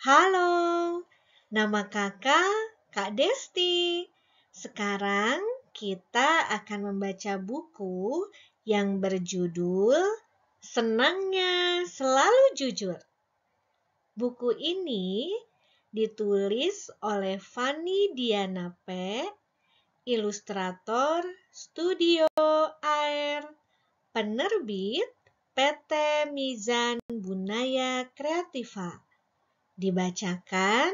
Halo, nama kakak Kak Desti. Sekarang kita akan membaca buku yang berjudul Senangnya Selalu Jujur. Buku ini ditulis oleh Fanny Diana P. Ilustrator Studio Air Penerbit PT Mizan Bunaya Kreativa dibacakan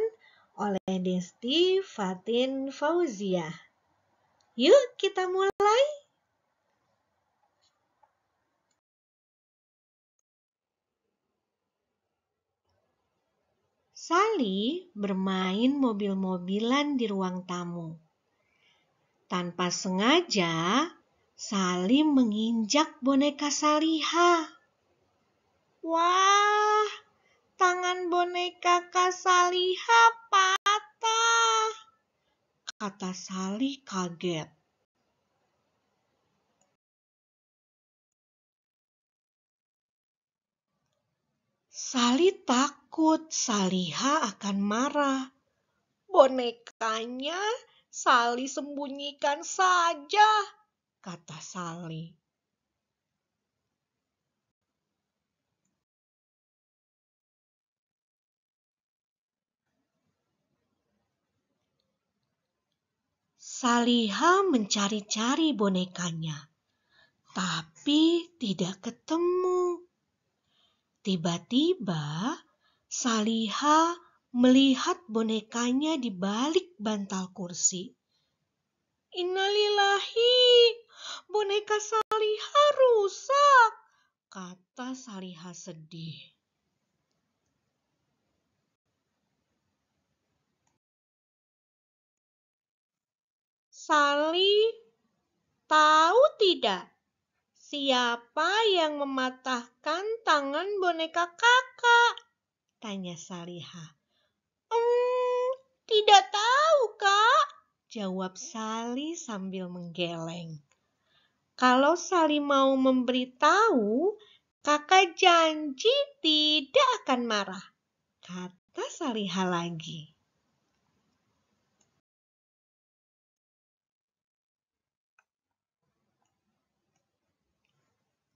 oleh Desti Fatin Fauzia. Yuk kita mulai. Sali bermain mobil-mobilan di ruang tamu. Tanpa sengaja, Salim menginjak boneka Saliha. Wah, Tangan boneka Kak Saliha patah. Kata Salih kaget. Sali takut Saliha akan marah. Bonekanya Sali sembunyikan saja, kata Sali. Saliha mencari-cari bonekanya, tapi tidak ketemu. Tiba-tiba, Saliha melihat bonekanya di balik bantal kursi. Innalillahi, boneka Saliha rusak, kata Saliha sedih. Sali, tahu tidak siapa yang mematahkan tangan boneka kakak? Tanya Saliha. Hmm, tidak tahu kak, jawab Sali sambil menggeleng. Kalau Sali mau memberitahu, kakak janji tidak akan marah, kata Saliha lagi.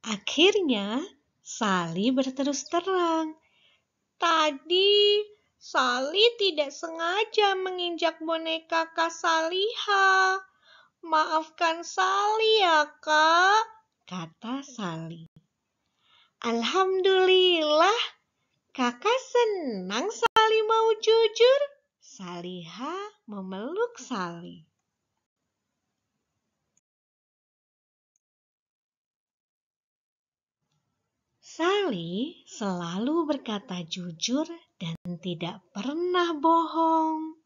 Akhirnya, Sali berterus terang. Tadi Sali tidak sengaja menginjak boneka Kak Saliha. Maafkan Sali ya kak, kata Sali. Alhamdulillah, kakak senang Sali mau jujur. Saliha memeluk Sali. Sally selalu berkata jujur dan tidak pernah bohong.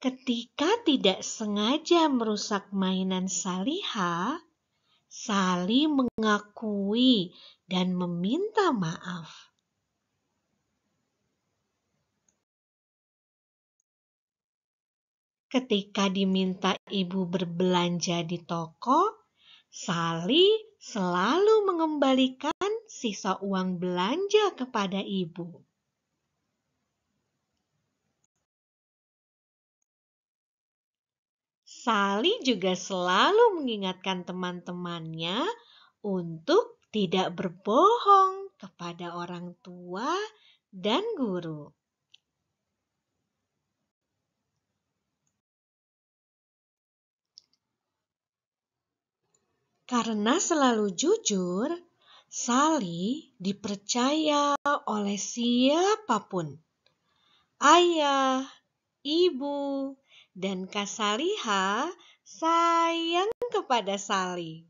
Ketika tidak sengaja merusak mainan Saliha, Sali mengakui dan meminta maaf. Ketika diminta ibu berbelanja di toko, Sali selalu mengembalikan sisa uang belanja kepada ibu. Sali juga selalu mengingatkan teman-temannya untuk tidak berbohong kepada orang tua dan guru. Karena selalu jujur, Sally dipercaya oleh siapapun. Ayah, ibu, dan Kasaliha sayang kepada Sally.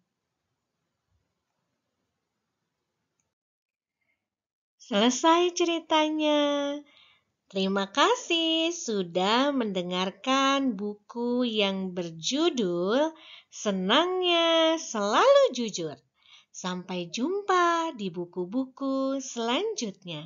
Selesai ceritanya. Terima kasih sudah mendengarkan buku yang berjudul Senangnya Selalu Jujur. Sampai jumpa di buku-buku selanjutnya.